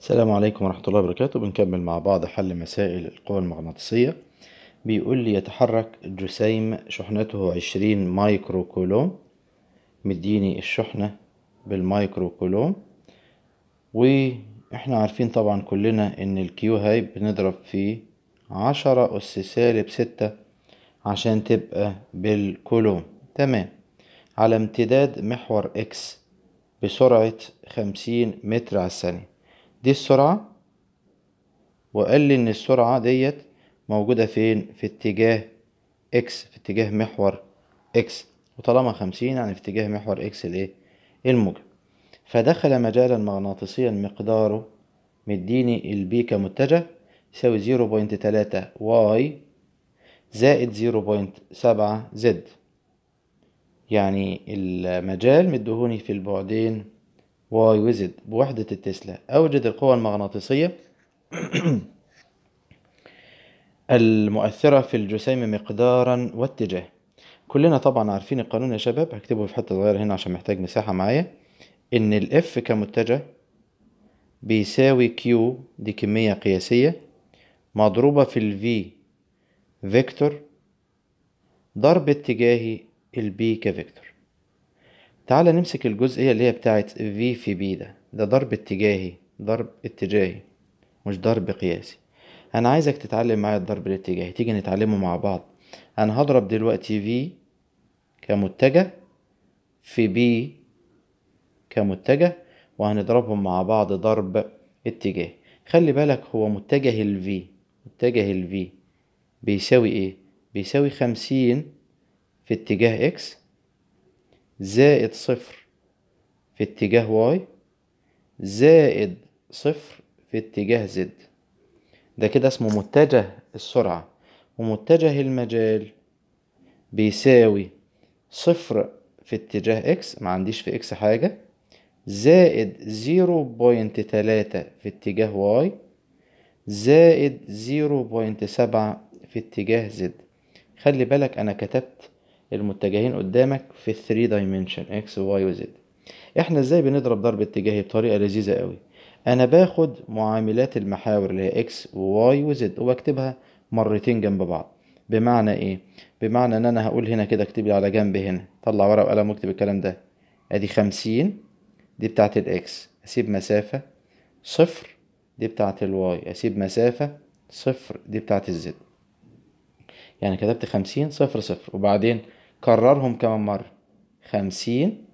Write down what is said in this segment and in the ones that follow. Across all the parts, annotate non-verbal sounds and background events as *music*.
السلام عليكم ورحمة الله وبركاته بنكمل مع بعض حل مسائل القوى المغناطيسية بيقول لي يتحرك جسيم شحنته عشرين مايكرو كولوم مديني الشحنة بالمايكرو كولوم واحنا عارفين طبعا كلنا ان الكيو هاي بنضرب في عشرة أس سالب ستة عشان تبقى بالكولوم تمام على امتداد محور اكس بسرعة خمسين متر على الثانية دي السرعة وقال لي إن السرعة ديت موجودة فين في اتجاه إكس في اتجاه محور إكس وطالما خمسين يعني في اتجاه محور إكس الإيه الموجب فدخل مجالا مغناطيسيا مقداره مديني البي كمتجه يساوي زيرو بوينت تلاتة واي زائد زيرو بوينت سبعة زد يعني المجال مدهوني في البعدين واي وزد بوحدة التسلا أوجد القوى المغناطيسية *clears throat* المؤثرة في الجسيم مقدارا واتجاه كلنا طبعا عارفين القانون يا شباب هكتبه في حتة صغيرة هنا عشان محتاج مساحة معايا إن الإف كمتجه بيساوي كيو دي كمية قياسية مضروبة في الفي فيكتور ضرب اتجاهي البي كفيكتور تعال نمسك الجزئية اللي هي بتاعت V في B ده ده ضرب اتجاهي ضرب اتجاهي مش ضرب قياسي أنا عايزك تتعلم معايا الضرب الاتجاهي تيجي نتعلمه مع بعض أنا هضرب دلوقتي V كمتجه في B كمتجه وهنضربهم مع بعض ضرب اتجاهي خلي بالك هو متجه ال V متجه ال V بيساوي ايه؟ بيساوي خمسين في اتجاه إكس زائد صفر في اتجاه واي زائد صفر في اتجاه زد ده كده اسمه متجه السرعة ومتجه المجال بيساوي صفر في اتجاه اكس ما عنديش في اكس حاجة زائد زيرو بوينت تلاتة في اتجاه واي زائد زيرو بوينت سبعة في اتجاه زد خلي بالك انا كتبت المتجهين قدامك في الثري 3 دايمنشن اكس وواي وزد احنا ازاي بنضرب ضرب اتجاهي بطريقه لذيذه قوي انا باخد معاملات المحاور اللي هي اكس وواي وزد وبكتبها مرتين جنب بعض بمعنى ايه بمعنى ان انا هقول هنا كده اكتب لي على جنب هنا طلع ورقه وقلم واكتب الكلام ده ادي خمسين دي بتاعت الاكس اسيب مسافه صفر دي بتاعت الواي اسيب مسافه صفر دي بتاعت الزد يعني كتبت خمسين صفر صفر وبعدين كررهم كمان مرة خمسين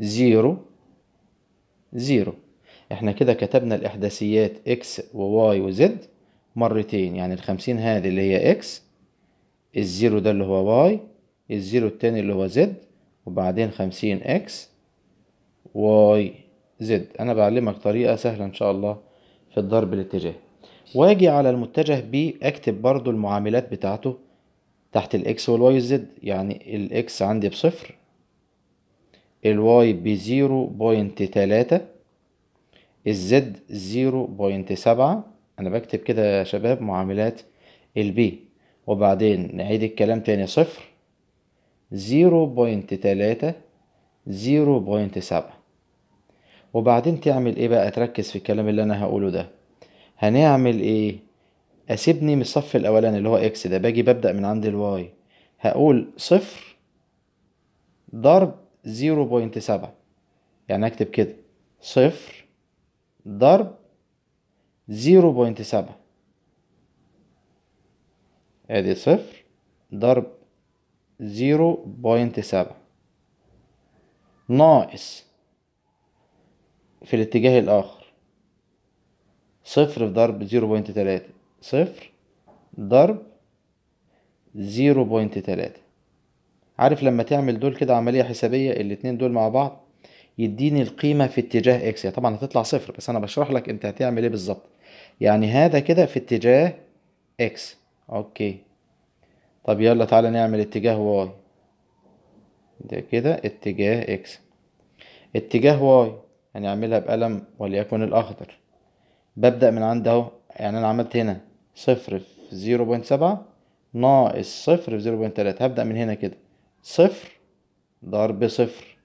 زيرو زيرو احنا كده كتبنا الإحداثيات إكس وواي وزد مرتين يعني الخمسين هذه اللي هي إكس الزيرو ده اللي هو واي الزيرو التاني اللي هو زد وبعدين خمسين إكس واي زد أنا بعلمك طريقة سهلة إن شاء الله في الضرب الاتجاهي واجي على المتجه ب اكتب برضو المعاملات بتاعته تحت الاكس والواي والزد يعني الاكس عندي بصفر الواي بزيرو بوينت تلاتة الزد زيرو بوينت سبعة انا بكتب كده يا شباب معاملات البي وبعدين نعيد الكلام تاني صفر زيرو بوينت تلاتة زيرو بوينت سبعة وبعدين تعمل ايه بقى تركز في الكلام اللي انا هقوله ده هنعمل ايه اسيبني من الصف الاولاني اللي هو اكس ده باجي ببدأ من عند الواي هقول صفر ضرب زيرو بوينت سبعة يعني اكتب كده صفر ضرب زيرو بوينت سبعة ادي صفر ضرب زيرو بوينت سبعة ناقص في الاتجاه الآخر صفر في ضرب زيرو بوينت تلاتة صفر ضرب زيرو بوينت تلاتة عارف لما تعمل دول كده عملية حسابية الاتنين دول مع بعض يديني القيمة في اتجاه اكس يعني طبعا هتطلع صفر بس انا بشرح لك انت هتعمل ايه بالظبط يعني هذا كده في اتجاه اكس اوكي طب يلا تعالى نعمل اتجاه واي ده كده اتجاه اكس اتجاه واي هنعملها بقلم وليكن الاخضر ببدأ من عند اهو يعني انا عملت هنا صفر في زيرو بوينت سبعة ناقص صفر في زيرو بوينت تلاتة هبدأ من هنا كده صفر ضرب صفر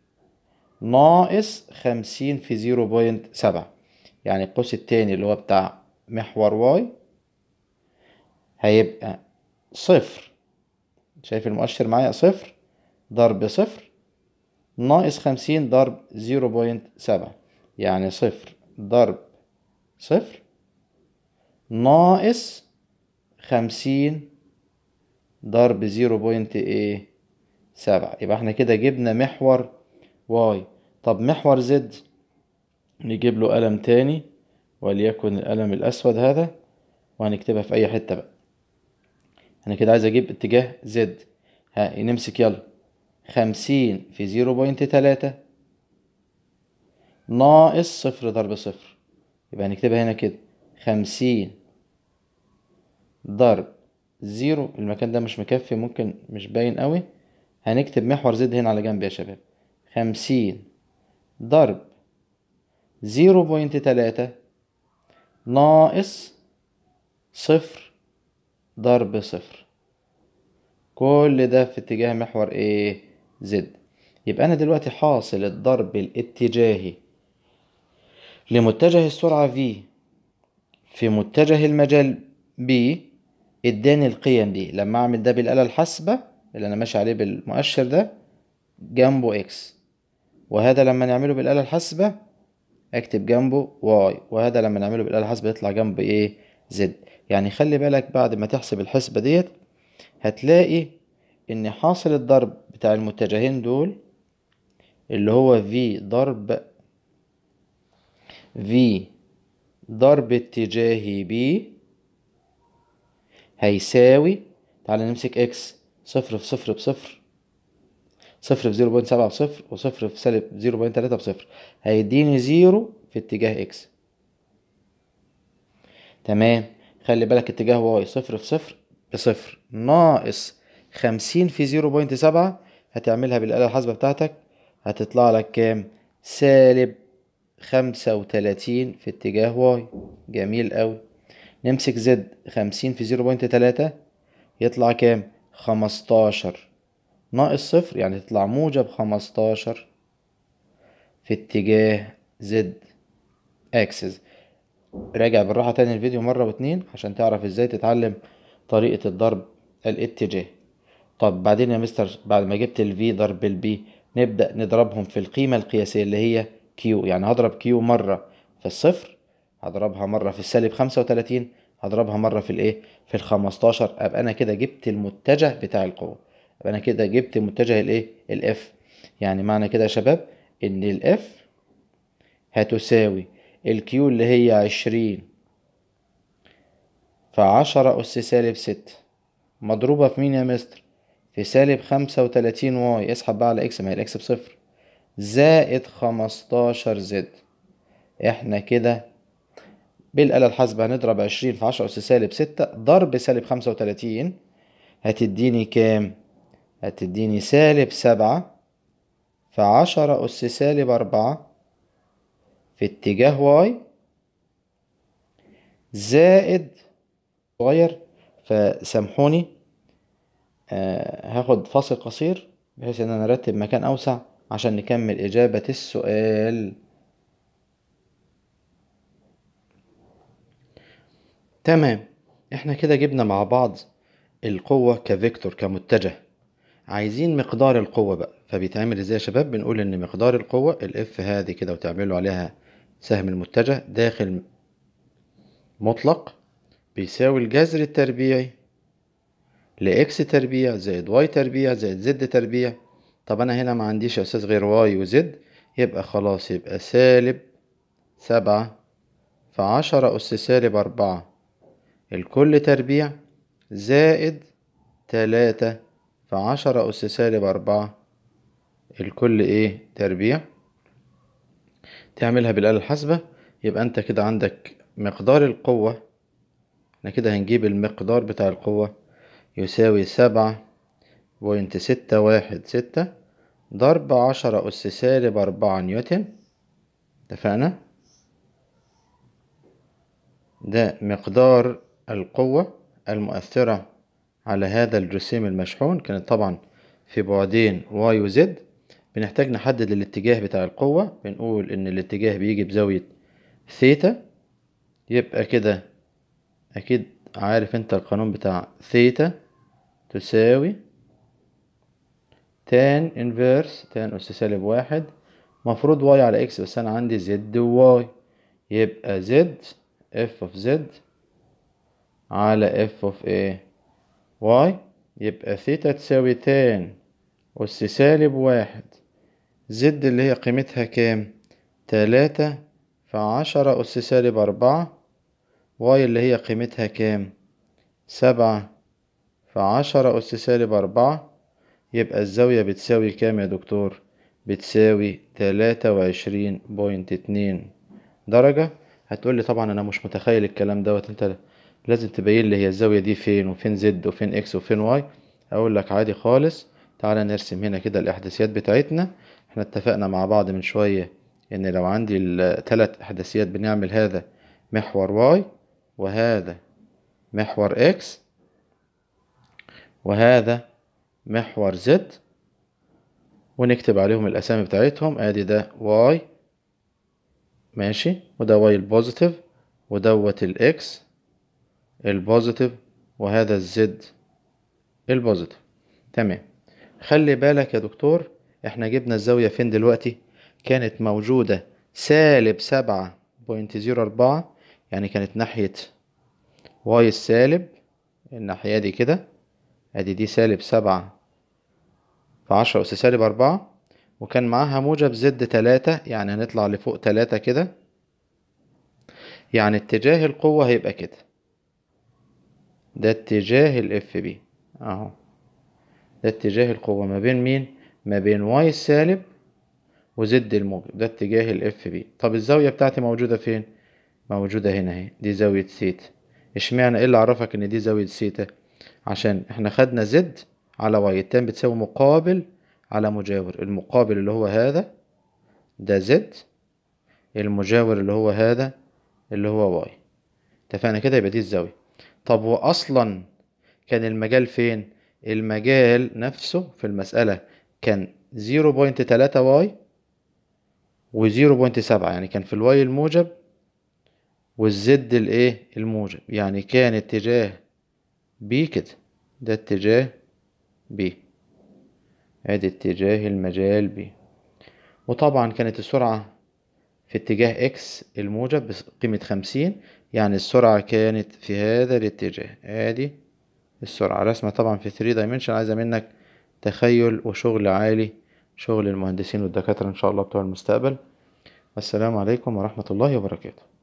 ناقص خمسين في زيرو بوينت سبعة يعني القوس التاني اللي هو بتاع محور واي هيبقى صفر شايف المؤشر معايا صفر ضرب صفر ناقص خمسين ضرب زيرو بوينت سبعة يعني صفر ضرب صفر ناقص خمسين ضرب زيرو بوينت ايه سبعة يبقى احنا كده جبنا محور واي طب محور زد نجيب له قلم تاني وليكن القلم الأسود هذا وهنكتبها في أي حتة بقى أنا كده عايز أجيب اتجاه زد ها نمسك يلا خمسين في زيرو بوينت تلاتة ناقص صفر ضرب صفر يبقى هنكتبها هنا كده خمسين ضرب زيرو المكان ده مش مكفي ممكن مش باين قوي هنكتب محور زد هنا على جنب يا شباب خمسين ضرب زيرو بوينت تلاتة ناقص صفر ضرب صفر كل ده في اتجاه محور ايه زد يبقى انا دلوقتي حاصل الضرب الاتجاهي لمتجه السرعة V في متجه المجال B اداني القيم دي لما اعمل ده بالآلة الحاسبة اللي انا ماشي عليه بالمؤشر ده جنبه X وهذا لما نعمله بالآلة الحاسبة اكتب جنبه Y وهذا لما نعمله بالآلة الحاسبة يطلع جنبه ايه Z يعني خلي بالك بعد ما تحسب الحسبة ديت هتلاقي ان حاصل الضرب بتاع المتجهين دول اللي هو V ضرب V ضرب اتجاهي B هيساوي تعالى نمسك X صفر في صفر بصفر صفر في زيرو بوينت سبعة بصفر وصفر في سالب زيرو بوينت تلاتة بصفر هيديني زيرو في اتجاه X تمام خلي بالك اتجاه واي صفر في صفر بصفر ناقص خمسين في زيرو بوينت سبعة هتعملها بالآلة الحاسبة بتاعتك هتطلع لك كام سالب خمسة وتلاتين في اتجاه واي جميل قوي نمسك زد خمسين في زيرو بوينت تلاتة يطلع كام خمستاشر ناقص صفر يعني تطلع موجب خمستاشر في اتجاه زد اكسس راجع بالراحة تاني الفيديو مرة واتنين عشان تعرف ازاي تتعلم طريقة الضرب الاتجاه طب بعدين يا مستر بعد ما جبت الفي ضرب البي نبدأ نضربهم في القيمة القياسية اللي هي كيو يعني هضرب كيو مرة في الصفر هضربها مرة في السالب خمسة وتلاتين هضربها مرة في الايه في الخمستاشر ابقى انا كده جبت المتجه بتاع القوة يبقى انا كده جبت متجه الايه الاف يعني معنى كده يا شباب ان الاف هتساوي الكيو اللي هي عشرين في 10 أس سالب ستة مضروبة في مين يا مستر؟ في سالب خمسة وتلاتين واي اسحب بقى على اكس ما هي الاكس بصفر زائد خمستاشر زد احنا كده بالآلة الحاسبة هنضرب عشرين في عشرة أس سالب ستة ضرب سالب خمسة وتلاتين هتديني كام؟ هتديني سالب سبعة في عشرة أس سالب أربعة في اتجاه واي زائد صغير فسامحوني آه هاخد فاصل قصير بحيث إن أنا أرتب مكان أوسع عشان نكمل إجابة السؤال تمام احنا كده جبنا مع بعض القوة كفيكتور كمتجه عايزين مقدار القوة بقى فبيتعمل ازاي يا شباب بنقول ان مقدار القوة الاف هذه كده وتعملوا عليها سهم المتجه داخل مطلق بيساوي الجذر التربيعي لإكس تربيع زائد واي تربيع زائد زد تربيع طب انا هنا ما عنديش يا استاذ غير واي وزد يبقى خلاص يبقى سالب سبعة في عشرة أس سالب أربعة الكل تربيع زائد تلاتة في عشرة أس سالب أربعة الكل إيه تربيع تعملها بالآلة الحاسبة يبقى أنت كده عندك مقدار القوة احنا كده هنجيب المقدار بتاع القوة يساوي سبعة بوينت ستة واحد ستة ضرب عشرة أس سالب أربعة نيوتن اتفقنا ده مقدار القوة المؤثرة على هذا الجسيم المشحون كانت طبعا في بعدين واي وزد بنحتاج نحدد الاتجاه بتاع القوة بنقول إن الاتجاه بيجي بزاوية ثيتا يبقى كده أكيد عارف أنت القانون بتاع ثيتا تساوي تان انفيرس تان اس سالب واحد مفروض واي على اكس بس انا عندي زد وواي يبقى زد اف اوف زد على اف اوف ايه واي يبقى ثيتا تساوي تان أس سالب واحد زد اللي هي قيمتها كام تلاتة في عشرة أس سالب أربعة واي اللي هي قيمتها كام سبعة في عشرة أس سالب أربعة يبقى الزاوية بتساوي كام يا دكتور؟ بتساوي تلاتة وعشرين بوينت اتنين درجة هتقولي طبعا أنا مش متخيل الكلام دوت أنت لازم تبين لي هي الزاوية دي فين وفين زد وفين اكس وفين واي أقول لك عادي خالص تعالى نرسم هنا كده الإحداثيات بتاعتنا احنا اتفقنا مع بعض من شوية إن لو عندي التلات إحداثيات بنعمل هذا محور واي وهذا محور اكس وهذا محور زد ونكتب عليهم الأسامي بتاعتهم ادي ده واي ماشي وده واي البوزيتيف ودوت الاكس البوزيتيف وهذا الزد البوزيتيف تمام خلي بالك يا دكتور احنا جبنا الزاوية فين دلوقتي كانت موجودة سالب سبعة بوينت زيرو أربعة يعني كانت ناحية واي السالب الناحية دي كده ادي دي سالب سبعة فعشرة أس سالب أربعة وكان معاها موجب زد تلاتة يعني هنطلع لفوق تلاتة كده يعني اتجاه القوة هيبقى كده ده اتجاه الاف بي اهو ده اتجاه القوة ما بين مين؟ ما بين واي السالب وزد الموجب ده اتجاه الاف بي طب الزاوية بتاعتي موجودة فين؟ موجودة هنا اهي دي زاوية سيتا اشمعنى ايه اللي عرفك ان دي زاوية سيتا؟ عشان احنا خدنا زد على واي التان بتساوي مقابل على مجاور المقابل اللي هو هذا ده زد المجاور اللي هو هذا اللي هو واي اتفقنا كده يبقى دي الزاوية طب وأصلا كان المجال فين؟ المجال نفسه في المسألة كان 0.3 واي و 0.7 يعني كان في الواي الموجب والزد الايه الموجب يعني كان اتجاه بي كده ده اتجاه ب ادي اتجاه المجال ب وطبعا كانت السرعة في اتجاه اكس الموجب بقيمة خمسين يعني السرعة كانت في هذا الاتجاه ادي السرعة رسمة طبعا في 3 دايمنشن عايزة منك تخيل وشغل عالي شغل المهندسين والدكاترة ان شاء الله بتوع المستقبل والسلام عليكم ورحمة الله وبركاته